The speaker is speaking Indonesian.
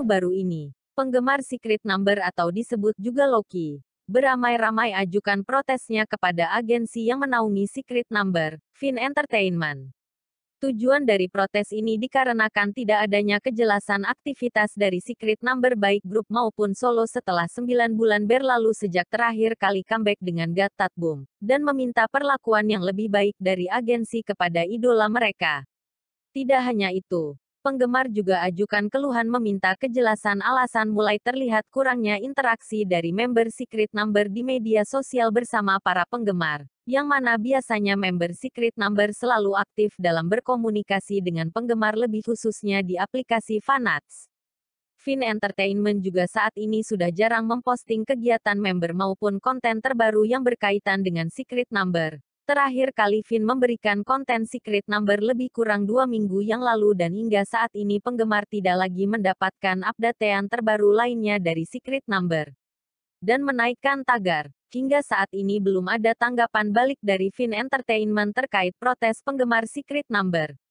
baru-baru ini. Penggemar Secret Number atau disebut juga Loki, beramai-ramai ajukan protesnya kepada agensi yang menaungi Secret Number, Fin Entertainment. Tujuan dari protes ini dikarenakan tidak adanya kejelasan aktivitas dari Secret Number baik grup maupun solo setelah 9 bulan berlalu sejak terakhir kali comeback dengan Gatat Boom, dan meminta perlakuan yang lebih baik dari agensi kepada idola mereka. Tidak hanya itu, penggemar juga ajukan keluhan meminta kejelasan alasan mulai terlihat kurangnya interaksi dari member Secret Number di media sosial bersama para penggemar, yang mana biasanya member Secret Number selalu aktif dalam berkomunikasi dengan penggemar lebih khususnya di aplikasi Fanats. Fin Entertainment juga saat ini sudah jarang memposting kegiatan member maupun konten terbaru yang berkaitan dengan Secret Number. Terakhir kali Vin memberikan konten Secret Number lebih kurang dua minggu yang lalu dan hingga saat ini penggemar tidak lagi mendapatkan updatean terbaru lainnya dari Secret Number. Dan menaikkan tagar. Hingga saat ini belum ada tanggapan balik dari Vin Entertainment terkait protes penggemar Secret Number.